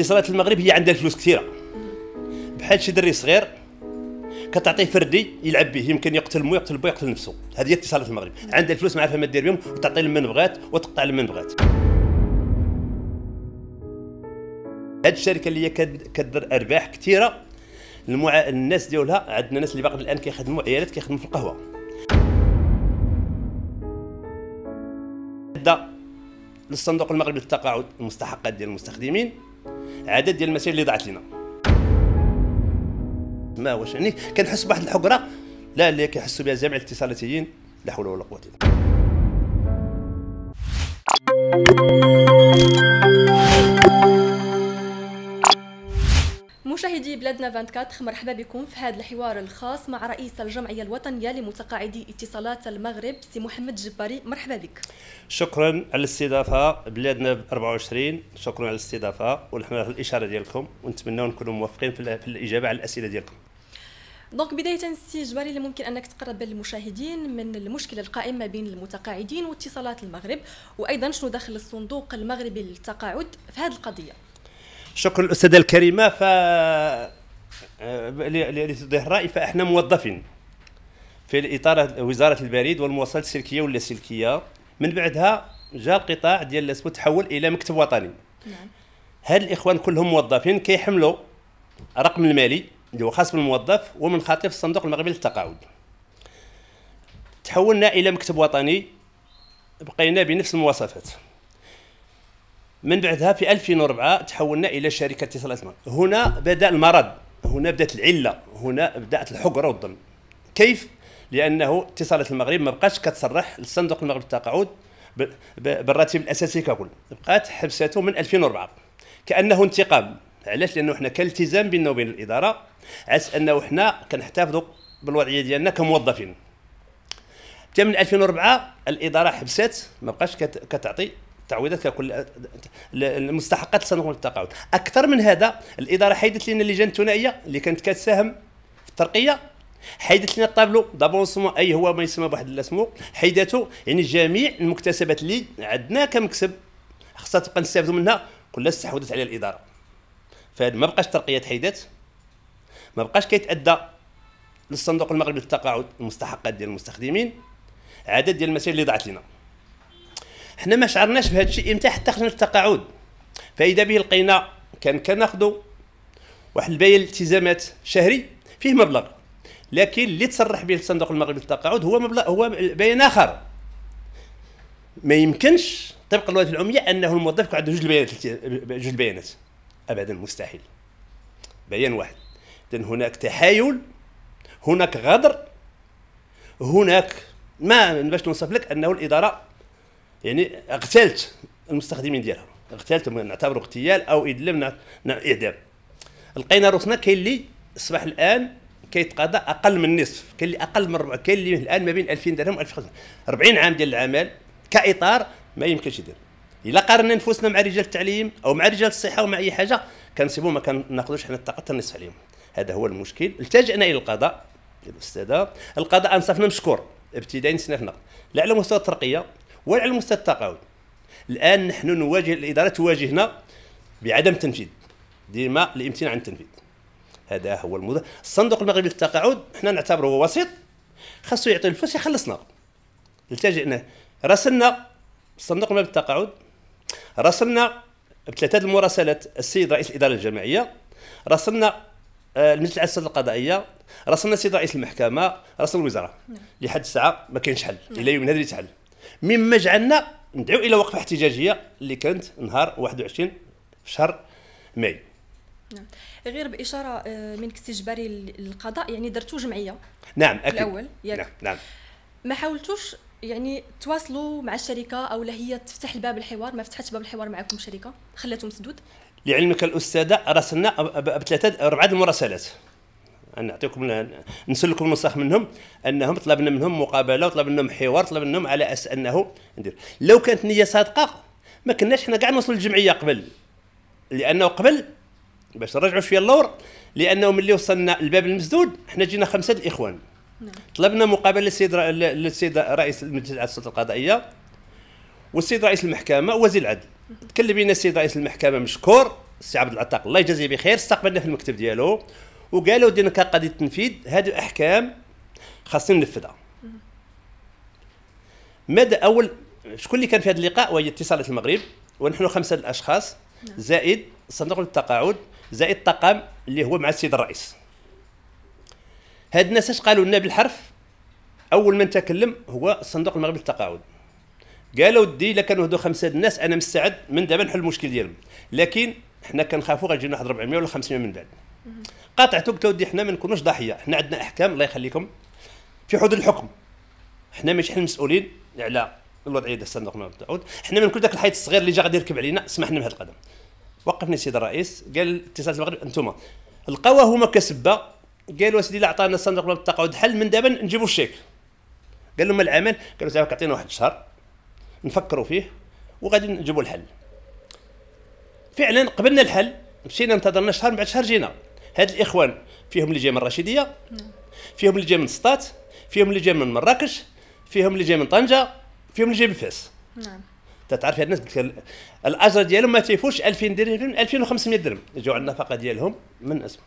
اتصالات المغرب هي عندها الفلوس كثيره بحال شي دري صغير كتعطيه فردي يلعب به يمكن يقتل مو يقتل بو يقتل نفسه هذه هي اتصالات المغرب عندها الفلوس ما عارفه ما دير بهم وتعطي لمن بغات وتقطع لمن بغات هاد الشركه اللي هي كدير ارباح كثيره المع... الناس ديالها عندنا ناس اللي باقي الان كيخدموا عيالات كيخدموا في القهوه للصندوق المغربي للتقاعد المستحقات ديال المستخدمين عدد ديال المسائل اللي ضاعت لنا ما واش يعني كنحس بواحد الحقره لا اللي كيحسوا بها جميع الاتصالاتيين لا حول ولا قوه الا بالله مشاهدي بلادنا 24 مرحبا بكم في هذا الحوار الخاص مع رئيس الجمعيه الوطنيه لمتقاعدي اتصالات المغرب سي محمد جباري مرحبا بك شكرا على الاستضافه بلادنا 24 شكرا على الاستضافه ونحمد الاشاره ديالكم ونتمنى نكونوا موفقين في الاجابه على الاسئله ديالكم دونك بدايه سي جباري اللي ممكن انك تقرب للمشاهدين من المشكله القائمه بين المتقاعدين واتصالات المغرب وايضا شنو داخل الصندوق المغربي للتقاعد في هذه القضيه شكرا الاستاذه الكريمه ف آه، لتوضيح الراي فاحنا موظفين في الاطار وزاره البريد والمواصلات السلكيه واللاسلكيه من بعدها جاء القطاع ديال لاسبو تحول الى مكتب وطني نعم هاد الاخوان كلهم موظفين كيحملوا رقم المالي اللي هو خاص بالموظف ومن في الصندوق المغربي للتقاعد تحولنا الى مكتب وطني بقينا بنفس المواصفات من بعدها في 2004 تحولنا الى شركه اتصال اسماك هنا بدا المرض هنا بدات العله هنا بدات الحقره والظلم كيف لانه اتصالات المغرب ما بقاش كتصرح للصندوق المغربي للتقاعد بالراتب الاساسي ككل بقات حبسته من 2004 كانه انتقام علاش لانه حنا كالتزام بيننا وبين الاداره عس انه حنا كنحتفظوا بالوضعيه ديالنا كموظفين حتى من 2004 الاداره حبسات ما بقاش كتعطي تعويضات كل المستحقات سنغول التقاعد اكثر من هذا الاداره حيدت لنا اللجان الثنائيه اللي كانت كتساهم في الترقيه حيدت لنا الطابلو دابونسمون اي هو ما يسمى بواحد الاسمو حيداتو يعني جميع المكتسبات اللي عندنا كمكسب خصها تبقى نستافدوا منها كلها استحوذت عليها الاداره فهاد ما بقاش ترقيه حيدات ما بقاش كيتادى للصندوق المغربي للتقاعد المستحقات ديال المستخدمين عدد ديال المسائل اللي ضاعت لنا حنا ما شعرناش بهذا الشيء امتى حتى خرجنا في التقاعد فاذا به لقينا كان كناخذوا واحد البيان التزامات شهري فيه مبلغ لكن اللي تصرح به الصندوق المغربي للتقاعد هو مبلغ هو بيان اخر ما يمكنش طبق الوظيفه العموميه انه الموظف يكون عنده جوج البيانات جوج البيانات ابدا مستحيل بيان واحد اذا هناك تحايل هناك غدر هناك ما باش نوصف لك انه الاداره يعني اغتالت المستخدمين ديالها اغتالتهم نعتبروا اغتيال او ادلم اعدام لقينا روسنا كاين اللي اصبح الان كيتقاضى اقل من نصف كاين اللي اقل من ربع كاين اللي الان ما بين 2000 درهم و1500 40 عام ديال العمل كاطار ما يمكنش يدير الا قارنا نفوسنا مع رجال التعليم او مع رجال الصحه ومع اي حاجه كنصيبو ما كناخذوش حنا الطاقه النصف عليهم هذا هو المشكل التجانا الى القضاء الاستاذه القضاء انصفنا مشكور في سنافنا لا على مستوى الترقيه ولا على مستوى التقاعد الان نحن نواجه الاداره تواجهنا بعدم تنفيذ ديما الامتناع عن التنفيذ هذا هو الموضوع الصندوق المغربي للتقاعد حنا نعتبره وسيط خاصو يعطي الفلوس يخلصنا التجئنا راسلنا الصندوق المغربي للتقاعد راسلنا بثلاثه المراسلات السيد رئيس الاداره الجماعيه راسلنا آه، المجلس العام القضائيه راسلنا السيد رئيس المحكمه راسل الوزاره نعم. لحد الساعه ما كاينش حل الى يومنا هذا اللي تحل مما جعلنا ندعو الى وقفه احتجاجيه اللي كانت نهار 21 في شهر ماي نعم غير باشاره آه، منك استجباري للقضاء يعني درتو جمعيه نعم اكيد الاول ياك نعم نعم ما حاولتوش يعني تواصلوا مع الشركه او لا هي تفتح الباب الحوار ما فتحتش باب الحوار معكم الشركه خلاتو مسدود لعلمك الاستاذه راسلنا بثلاثه اربعه المراسلات نعطيكم نسلكم المنسخ منهم انهم طلبنا منهم مقابله وطلبنا منهم حوار طلبنا منهم على اساس انه ندير لو كانت نيه صادقه ما كناش حنا كاع نوصل للجمعيه قبل لانه قبل باش نرجعوا شويه اللور لانه ملي وصلنا الباب المسدود حنا جينا خمسه الاخوان نعم. طلبنا مقابله للسيد للسيد رئيس المجلس السلطه القضائيه والسيد رئيس المحكمه وزير العدل تكلم بينا السيد رئيس المحكمه مشكور السي عبد العتاق الله يجازيه بخير استقبلنا في المكتب ديالو وقالوا دينا كقضية التنفيذ هذه الاحكام خاصين ننفذها مدى اول شكون اللي كان في هذا اللقاء وهي اتصالات المغرب ونحن خمسه الاشخاص نعم. زائد صندوق التقاعد زائد الطاقم اللي هو مع السيد الرئيس هاد الناس اش قالوا لنا بالحرف اول من تكلم هو الصندوق المغربي للتقاعد قالوا ودي الا كانوا هادو خمسه الناس انا مستعد من دابا نحل المشكل ديالهم لكن حنا كنخافوا غيجينا واحد 400 ولا 500 من بعد قاطعتهم تودي حنا ما نكونوش ضحيه حنا عندنا احكام الله يخليكم في حدود الحكم حنا ماشي حنا المسؤولين على الوضعيه ديال الصندوق الملك داوود حنا ما كل ذاك الحيط الصغير اللي جا غادي يركب علينا سمحنا بهذا القدم وقفني السيد الرئيس قال اتصال المغرب انتم لقاوها هما كسبه قالوا سيدي لا عطانا الصندوق الملك التقاعد حل من دابا نجيبوا الشيك قال لهم العمل قالوا زعما كعطينا واحد الشهر نفكروا فيه وغادي نجيبوا الحل فعلا قبلنا الحل مشينا انتظرنا شهر من بعد شهر جينا هاد الاخوان فيهم اللي جاي من الرشيديه فيهم اللي جاي من سطات فيهم اللي جاي من مراكش فيهم اللي جاي من طنجه فيهم اللي جاي من فاس نعم تعرف هاد الناس قلت الاجر ديالهم ما تيفوتش 2000 درهم 2500 درهم جاو على النفقه ديالهم من اسم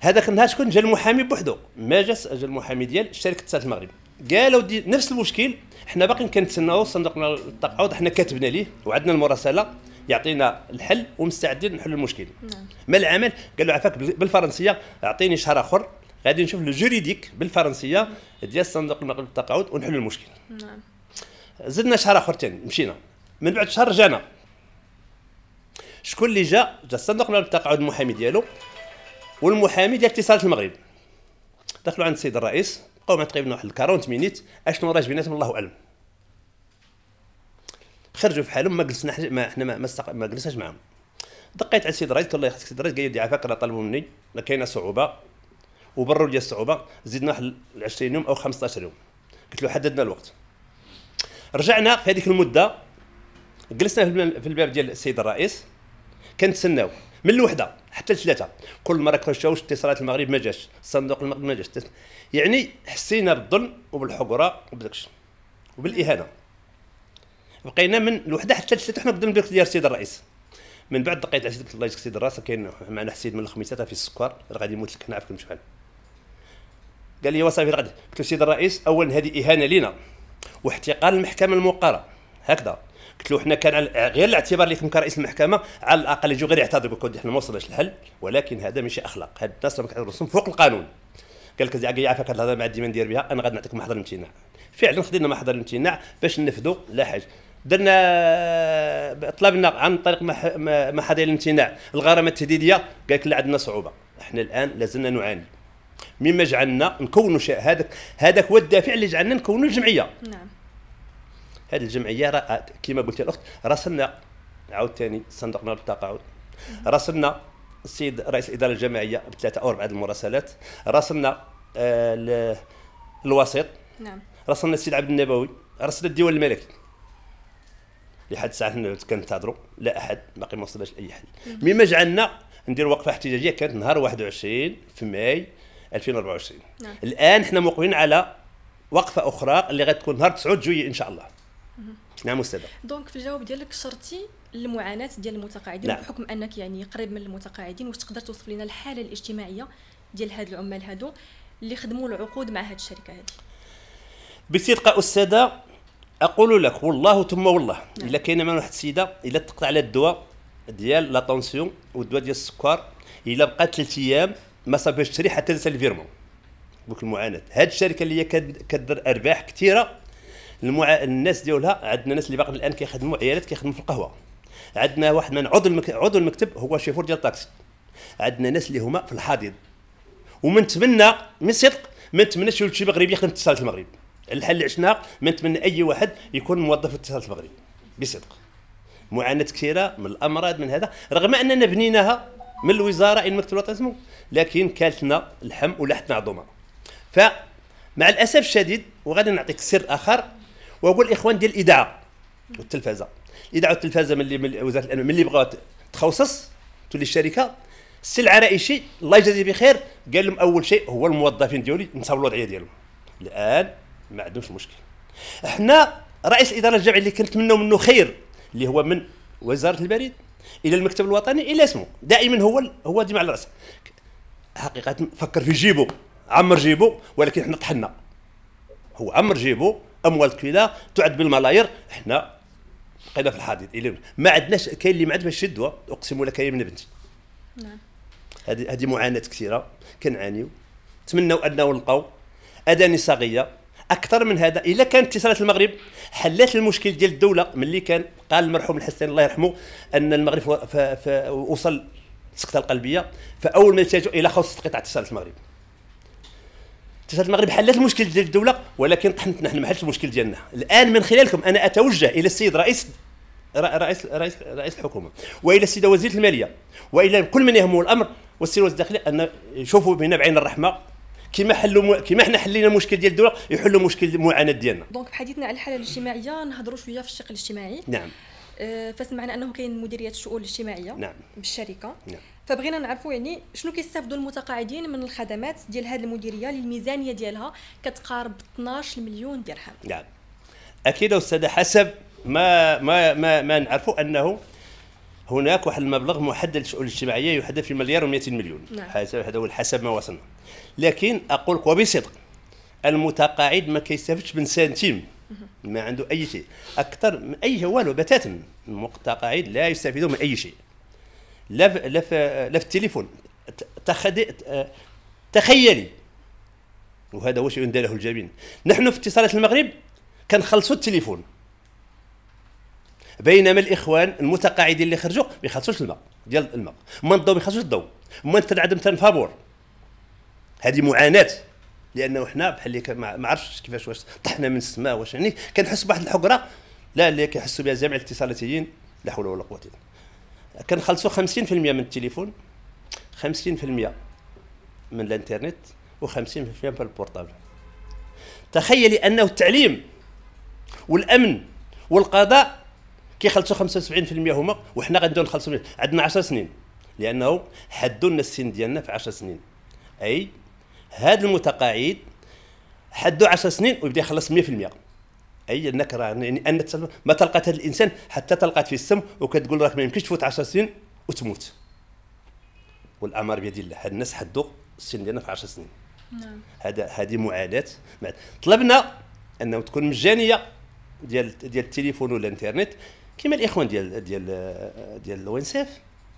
هذاك النهار شكون جا المحامي بوحدو ما جا جا المحامي ديال شركه اتصالات المغرب قالوا نفس المشكل حنا باقيين كنتسناو صندوق التقاعد حنا كاتبنا ليه وعندنا المراسله يعطينا الحل ومستعدين نحلوا المشكل نعم. ما العمل قال له عفاك بالفرنسيه اعطيني شهر اخر غادي نشوف لو جوريديك بالفرنسيه ديال صندوق النقد التقاعد ونحلوا المشكل نعم زدنا شهر اخر ثاني مشينا من بعد شهر جانا شكون اللي جا جا صندوق النقد التقاعد المحامي ديالو والمحامي ديال اتصالات المغرب دخلوا عند السيد الرئيس بقاو مع تقريبا واحد 40 مينيت اشنو راه بيناتهم الله اعلم خرجوا في حالهم ما جلسنا حاجه ما احنا ما, ما, جلسناش معاهم دقيت على السيد الرئيس قلت له يا سيد رئيس قال لي عافاك راه طلبوا مني كاينه صعوبه وبرروا لي الصعوبه زدنا واحد 20 يوم او 15 يوم قلت له حددنا الوقت رجعنا في هذيك المده جلسنا في الباب ديال السيد الرئيس كنتسناو من الوحده حتى الثلاثه كل مره كرشاوش اتصالات المغرب ما جاش صندوق المغرب ما جاش يعني حسينا بالظلم وبالحقره وبداكشي وبالاهانه بقينا من الوحده حتى لثلاثه حنا قدام ديال السيد الرئيس من بعد دقيت على سيد الله يجزيك سيد الراس كاين معنا حسيد من الخميسه في السكر غادي يموت لك نعرفك شحال قال لي وصافي غادي قلت له سيد الرئيس اولا هذه اهانه لينا واحتقار المحكمه الموقره هكذا قلت له حنا كان على غير الاعتبار ليكم كرئيس المحكمه على الاقل يجوا غير يعتذروا يقول حنا ما وصلناش الحل ولكن هذا ماشي اخلاق هاد الناس راهم كيعتبروا فوق القانون قال لك زعما يعرفك هذا ما مع ما ندير بها انا غادي نعطيكم محضر الامتناع فعلا خدينا محضر الامتناع باش ننفذوا لا حاجه درنا طلبنا عن طريق محاضر الامتناع الغرامه التهديديه قال لك لا عندنا صعوبه احنا الان لازلنا نعاني مما جعلنا نكونوا هذاك هذاك هو الدافع اللي جعلنا نكونوا الجمعيه نعم هذه الجمعيه رأى كما قلت الاخت راسلنا عاود صندوق صندوقنا التقاعد نعم. راسلنا السيد رئيس الاداره الجماعيه بثلاثه او اربعه المراسلات راسلنا آه الوسيط نعم راسلنا السيد عبد النبوي راسلنا الديوان الملكي لحد الساعه كنتظروا لا احد باقي ما وصلش لاي حد مما جعلنا ندير وقفه احتجاجيه كانت نهار 21 في ماي 2024 نعم. الان حنا موقفين على وقفه اخرى اللي غتكون نهار 9 جوية ان شاء الله نعم استاذه دونك في الجواب ديالك شرطي المعاناه ديال المتقاعدين نعم. بحكم انك يعني قريب من المتقاعدين واش تقدر توصف لنا الحاله الاجتماعيه ديال هاد العمال هادو اللي خدموا العقود مع هاد الشركه هذه بصدق استاذه اقول لك والله ثم والله الا نعم. كاينه من واحد السيده الا تقطع على الدواء ديال لا طونسيون والدواء ديال السكر الا بقى ثلاث ايام ما صابهاش تشري حتى تنسى الفيرمون بك المعاناه هاد الشركه اللي هي كدير ارباح كثيره المع... الناس ديالها عندنا ناس اللي باقي الان كيخدموا عيالات كيخدموا في القهوه عندنا واحد من عضو المك... عضو المكتب هو شيفور ديال الطاكسي عندنا ناس اللي هما في الحضيض ومنتمنى من صدق ما نتمناش شي مغربي يخدم في المغرب الحل العشناق ما نتمنى اي واحد يكون موظف في اتصالات المغرب بصدق معاناه كثيره من الامراض من هذا رغم اننا بنيناها من الوزاره ان مكتب الوطن اسمه لكن كالتنا الحم ولحتنا عظمه مع الاسف الشديد وغادي نعطيك سر اخر واقول الاخوان ديال الاذاعه والتلفازه الاذاعه والتلفازه ملي من وزاره من ملي بغاو تخصص تولي الشركه السي العرائشي الله يجازيه بخير قال لهم اول شيء هو الموظفين ديالي نصاوب الوضعيه ديالهم الان ما عندهمش مشكل احنا رئيس الاداره الجامعي اللي كنت منه خير اللي هو من وزاره البريد الى المكتب الوطني الى اسمه دائما هو هو ديما على راسه حقيقه فكر في جيبو عمر جيبو ولكن احنا طحنا هو عمر جيبو اموال كبيره تعد بالملايير احنا بقينا في الحديد ما عندناش كاين اللي ما عندهاش الشدوه اقسم لك يا ابن بنتي نعم هذه هذه معاناه كثيره كنعانيو نتمنوا انه نلقاو اداني صاغيه اكثر من هذا الا كانت اتصالات المغرب حلات المشكل ديال الدوله ملي كان قال المرحوم الحسين الله يرحمه ان المغرب وصل السكته القلبيه فاول ما يحتاجوا الى خاص قطع اتصالات المغرب اتصالات المغرب حلت المشكل ديال الدوله ولكن طحنتنا حنا ما حلتش المشكل ديالنا الان من خلالكم انا اتوجه الى السيد رئيس رئيس رئيس رئيس الحكومه والى السيده وزيره الماليه والى كل من يهمه الامر والسيد وزير الداخليه ان يشوفوا بنا بعين الرحمه كيما حلوا كيما حنا حلينا المشكل ديال الدوله يحلوا مشكل المعاناه ديالنا دونك بحديثنا على الحاله الاجتماعيه نهضروا شويه في الشق الاجتماعي نعم أه، فسمعنا انه كاين مديريه الشؤون الاجتماعيه نعم. بالشركه نعم. فبغينا نعرفوا يعني شنو كيستافدوا المتقاعدين من الخدمات ديال هذه المديريه اللي الميزانيه ديالها كتقارب 12 مليون درهم نعم اكيد استاذه حسب ما ما ما, ما نعرفوا انه هناك واحد المبلغ محدد للشؤون الاجتماعيه يحدد في مليار و200 مليون نعم. هذا هو حسب ما وصلنا لكن اقول لك وبصدق المتقاعد ما كيستافدش من سنتيم ما عنده اي شيء اكثر من اي والو بتاتا المتقاعد لا يستفيد من اي شيء لا لا في, لا في التليفون تخيلي وهذا هو شيء داره الجبين نحن في اتصالات المغرب كنخلصوا التليفون بينما الاخوان المتقاعدين اللي خرجوا ما يخلصوش الماء ديال الماء ما الضوء ما يخلصوش الضوء ما تنعدم تنفابور هذه معاناه لانه حنا بحال اللي ما عرفتش كيفاش واش طحنا من السماء واش يعني كنحس بواحد الحقره لا اللي كيحسوا بها جميع الاتصالاتيين لا حول ولا قوه الا بالله كنخلصوا 50% من التليفون 50% من الانترنت و50% من البورطابل تخيلي انه التعليم والامن والقضاء كيخلصوا 75% هما وحنا غنبداو نخلصوا عندنا 10 سنين لانه حدوا لنا السن ديالنا في 10 سنين اي هذا المتقاعد حدوا 10 سنين ويبدا يخلص 100% اي انك راه يعني ان ما تلقات هذا الانسان حتى تلقات في السم وكتقول راك ما يمكنش تفوت 10 سنين وتموت والامر بيد الله هاد الناس حدوا السن ديالنا في 10 سنين نعم هذا هذه معاناه طلبنا انه تكون مجانيه ديال ديال التليفون ولا الانترنت كما الاخوان ديال ديال ديال الونسيف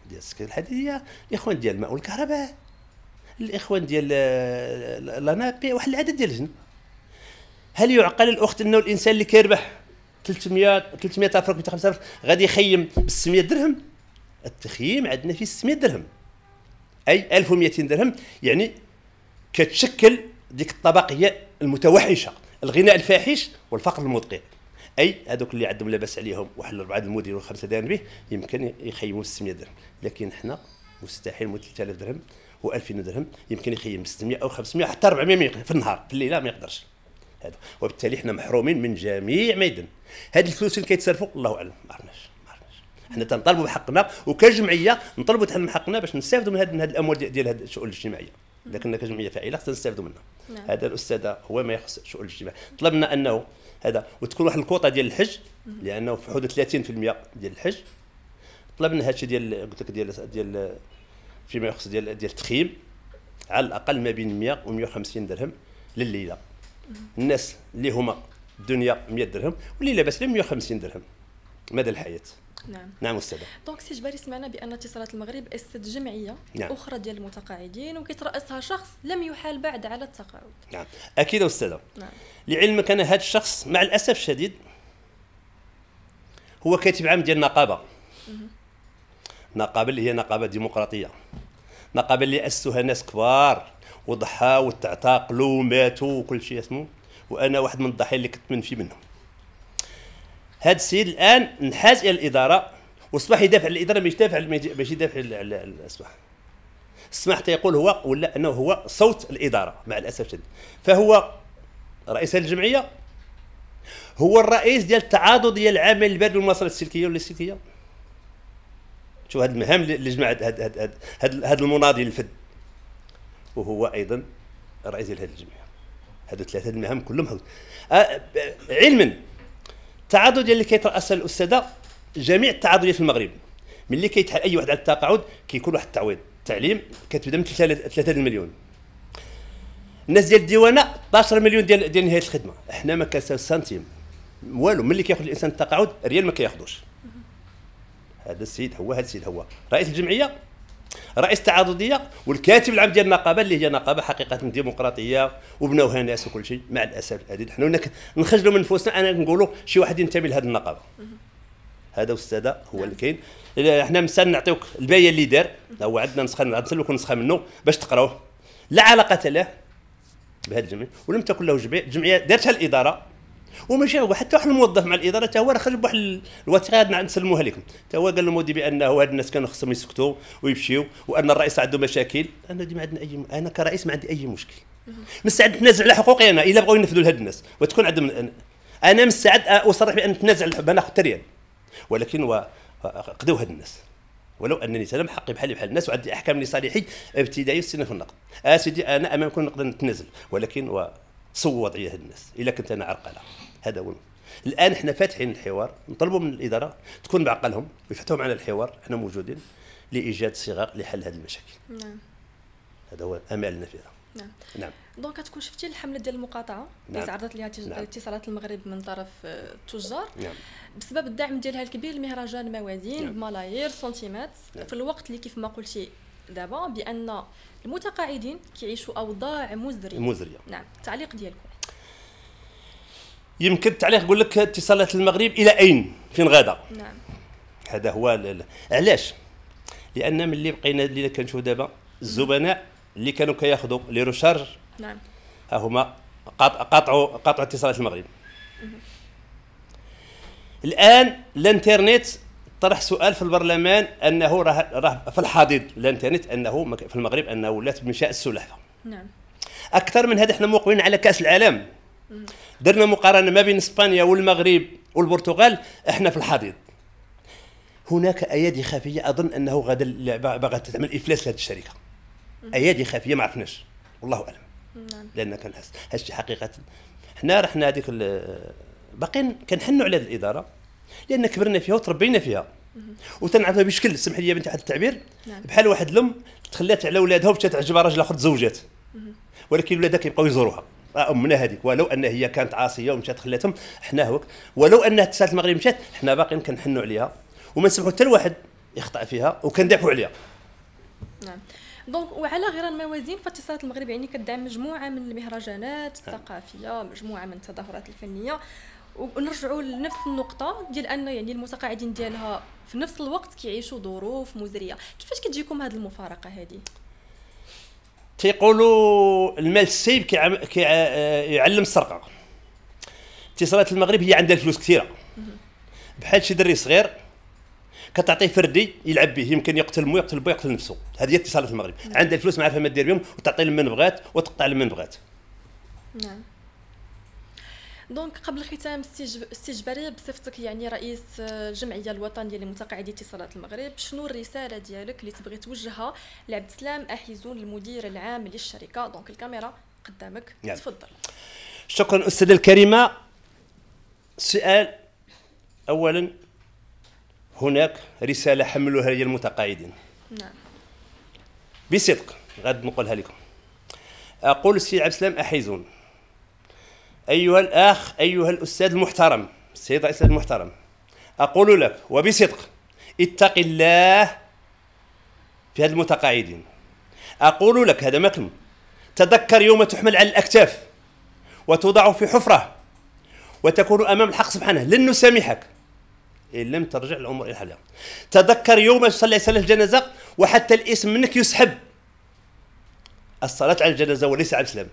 ديال السكن الحديديه الاخوان ديال الماء والكهرباء الاخوان ديال لانابي واحد العدد ديال الجن هل يعقل الاخت انه الانسان اللي كيربح 300 300 الف 500000 غادي يخيم ب 600 درهم التخييم عندنا فيه 600 درهم اي 1200 درهم يعني كتشكل ديك الطبقيه المتوحشه الغناء الفاحش والفقر المدقع اي هذوك اللي عندهم لاباس عليهم واحد الاربعه المدير وخمسه درهم به يمكن يخيموا 600 درهم لكن حنا مستحيل مو 3000 درهم و2000 درهم يمكن يخيم 600 او 500 حتى 400 في النهار في الليله ما يقدرش هذا وبالتالي حنا محرومين من جميع ما يدن هاد الفلوس اللي كيتصرفوا الله اعلم ما عرفناش ما عرفناش حنا تنطالبوا بحقنا وكجمعيه نطلبوا تحمل حقنا باش نستافدوا من هاد من هاد الاموال ديال هاد الشؤون الاجتماعيه لكن كجمعيه فاعله خصنا نستافدوا منها نعم. هذا الاستاذ هو ما يخص الشؤون الاجتماعيه طلبنا انه هذا وتكون واحد الكوطه ديال الحج لانه في حدود 30% ديال الحج طلبنا هادشي ديال قلت لك ديال ديال فيما يخص ديال ديال التخييم على الاقل ما بين 100 و 150 درهم لليله الناس اللي هما الدنيا 100 درهم لاباس لهم 150 درهم مدى الحياه نعم نعم استاذه دونك سي جباري سمعنا بان اتصالات المغرب اسست جمعيه نعم. اخرى ديال المتقاعدين وكيتراسها شخص لم يحال بعد على التقاعد نعم اكيد استاذه نعم لعلمك انا هذا الشخص مع الاسف الشديد هو كاتب عام ديال النقابه نقابه اللي هي نقابه ديمقراطيه نقابه اللي اسسوها ناس كبار وضحاوا وتعتقلوا وماتوا وكل شيء اسمه وانا واحد من الضحايا اللي كنت من في منهم هذا السيد الان انحاز الى الاداره واصبح يدافع على الاداره ماشي دافع ماشي دافع على الاصبح سمحت حتى يقول هو ولا انه هو صوت الاداره مع الاسف الشديد فهو رئيس هذه الجمعيه هو الرئيس ديال التعاضد ديال العامل البرد والمواصلات السلكيه ولا السلكيه شوف هاد المهام اللي جمعت هاد هاد هاد المناضل الفد وهو ايضا رئيس هذه الجمعيه هادو ثلاثه المهام كلهم علما التعاضد اللي كيتراسها الاستاذه جميع التعاضديات في المغرب ملي كيتحل اي واحد على التقاعد كيكون واحد التعويض التعليم كتبدا من 3 مليون الناس ديال الديوانه 12 مليون ديال ديال نهايه الخدمه حنا ما كنساو سنتيم والو ملي كياخذ الانسان التقاعد ريال ما كياخذوش هذا السيد هو هذا السيد هو رئيس الجمعيه رئيس التعاضديه والكاتب العام ديال النقابه اللي هي نقابه حقيقه ديمقراطيه وبناوها ناس وكل شيء مع الاسف الشديد حنا نخجلوا من نفوسنا انا نقولوا شي واحد ينتمي لهذه النقابه هذا استاذه هو نعم. اللي كاين حنا مسال نعطيوك الباية اللي دار هو عندنا نسخه نسلك نسخه منه باش تقراوه لا علاقه له بهذا الجمعيه ولم تكن له جمعيه دارتها الاداره وماشي جاوا حتى واحد الموظف مع الاداره تا هو خرج بواحد الوثائق نسلموها لكم تا هو قال للمدير بانه هاد الناس كانوا خصهم يسكتوا ويمشيوا وان الرئيس عنده مشاكل انا دي ما عندنا اي م... انا كرئيس ما عندي اي مشكل مستعد نتنازل على حقوقي انا الا بغاو ينفذوا لهاد الناس وتكون عندهم أنا, انا مستعد اصرح بان نتنازل ما ناخذ تريال ولكن و... قدوا هاد الناس ولو انني سلم حقي بحالي بحال الناس وعندي احكام لصالحي ابتدائي في النقد اسيدي آه، انا امامكم نقدر نتنازل ولكن و... سووا وضعيه الناس الا كنت انا عرقله هذا هو الان احنا فاتحين الحوار نطلبوا من الاداره تكون بعقلهم ويفتحوا معنا الحوار احنا موجودين لايجاد صيغه لحل هذه المشاكل نعم هذا هو امالنا فيها نعم نعم دونك كتكون شفتي الحمله ديال المقاطعه نعم. اللي تعرضت ليها نعم. اتصالات نعم. المغرب من طرف التجار آه، نعم. بسبب الدعم ديالها الكبير لمهرجان موازين نعم. بملايير سنتيمات نعم. في الوقت اللي كيف ما قلتي دابا بان المتقاعدين كيعيشوا اوضاع مزريه مزريه نعم التعليق ديالكم يمكن التعليق يقول لك اتصالات المغرب الى اين فين غادا نعم هذا هو علاش لان ملي بقينا اللي كنشوف دابا الزبناء اللي كانوا كياخذوا لي روشارج نعم ها هما قاطعوا قاطعوا اتصالات المغرب الان الانترنت طرح سؤال في البرلمان انه راه راه في الحضيض الانترنت انه في المغرب انه ولات بمنشاء السلحفه نعم اكثر من هذا احنا موقعين على كاس العالم درنا مقارنه ما بين اسبانيا والمغرب والبرتغال احنا في الحضيض هناك ايادي خفيه اظن انه غدا اللعبه باغا تعمل افلاس لهذه الشركه ايادي خفيه ما عرفناش والله اعلم نعم لان كان الشيء حقيقه حنا رحنا هذيك باقيين كنحنوا على هذه الاداره لان كبرنا فيها وتربينا فيها وتنعرفها بشكل سمح لي بنت حد التعبير نعم. بحال واحد الام تخلات على ولادها ومشات تعجبها راجل اخر تزوجات ولكن ولادها كيبقاو يزوروها آه، امنا هذيك ولو ان هي كانت عاصيه ومشات خلاتهم حنا هوك ولو انها تسالت المغرب مشات حنا باقيين كنحنوا عليها وما نسمحوا حتى لواحد يخطا فيها وكندافعوا عليها نعم دونك وعلى غير الموازين فاتصالات المغرب يعني كدعم مجموعه من المهرجانات نعم. الثقافيه مجموعه من التظاهرات الفنيه ونرجعوا لنفس النقطه ديال ان يعني المتقاعدين ديالها في نفس الوقت كيعيشوا ظروف مزريه كيفاش كتجيكم هذه المفارقه هذه تيقولوا المال السيب كيعلم كي السرقه اتصالات المغرب هي عندها الفلوس كثيره بحال شي دري صغير كتعطيه فردي يلعب به يمكن يقتل مو يقتل بو يقتل نفسه هذه هي اتصالات المغرب نعم. عندها الفلوس ما عارفه ما دير بهم وتعطي لمن بغات وتقطع لمن بغات نعم دونك قبل الختام استجباري بصفتك يعني رئيس آه، الجمعيه الوطنيه لمتقاعدي اتصالات المغرب شنو الرساله ديالك اللي تبغي توجهها لعبد السلام احيزون المدير العام للشركه دونك الكاميرا قدامك يعني. تفضل شكرا استاذه الكريمه سؤال اولا هناك رساله حملوها هي المتقاعدين نعم بصدق غاد نقولها لكم اقول سي عبد السلام احيزون أيها الأخ أيها الأستاذ المحترم السيد الأستاذ المحترم أقول لك وبصدق اتق الله في هذا المتقاعدين أقول لك هذا مكن تذكر يوم تحمل على الأكتاف وتوضع في حفرة وتكون أمام الحق سبحانه لن نسامحك إن لم ترجع الأمور إلى حالها تذكر يوم تصلي صلاة الجنازة وحتى الاسم منك يسحب الصلاة على الجنازة وليس على الإسلام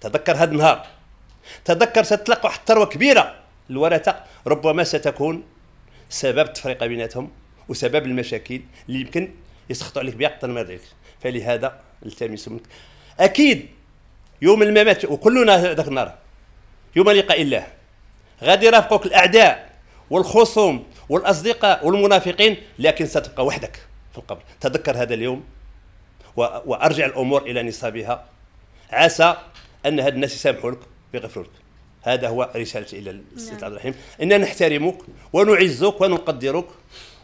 تذكر هذا النهار تذكر ستلقى واحد الثروه كبيره الورثه ربما ستكون سبب التفرقه بيناتهم وسبب المشاكل اللي يمكن يسخطوا عليك بها اكثر ما ذلك فلهذا التمس منك اكيد يوم الممات وكلنا ذاك النهار يوم لقاء الله غادي يرافقوك الاعداء والخصوم والاصدقاء والمنافقين لكن ستبقى وحدك في القبر تذكر هذا اليوم وارجع الامور الى نصابها عسى ان هاد الناس يسامحوا لك بغفر هذا هو رسالتي الى السيد نعم. عبد الرحيم اننا نحترمك ونعزك ونقدرك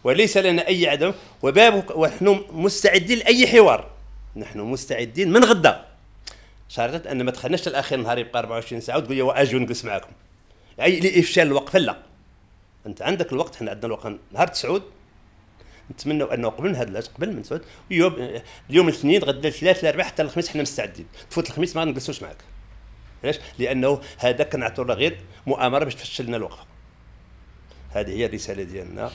وليس لنا اي عدم وبابك ونحن مستعدين لاي حوار نحن مستعدين من غدا شرطت ان ما تخلناش الاخير نهار يبقى 24 ساعه وتقول لي واجي ونجلس معاكم اي لافشال الوقفه لا انت عندك الوقت حنا عندنا الوقت نهار تسعود نتمنى انه قبل هذا قبل من تسعود اليوم الاثنين غدا الثلاث الاربعاء حتى الخميس حنا مستعدين تفوت الخميس ما نجلسوش معاك علاش لانه هذا له غير مؤامره باش تفشل لنا الوقفه هذه هي الرساله ديالنا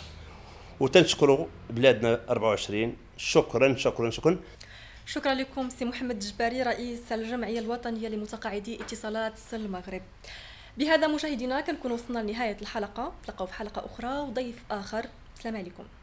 وتنشكروا بلادنا 24 شكرا شكرا شكرا شكرا لكم سي محمد الجباري رئيس الجمعيه الوطنيه لمتقاعدي اتصالات المغرب بهذا مشاهدينا كنكون وصلنا لنهايه الحلقه تلقاو في حلقه اخرى وضيف اخر السلام عليكم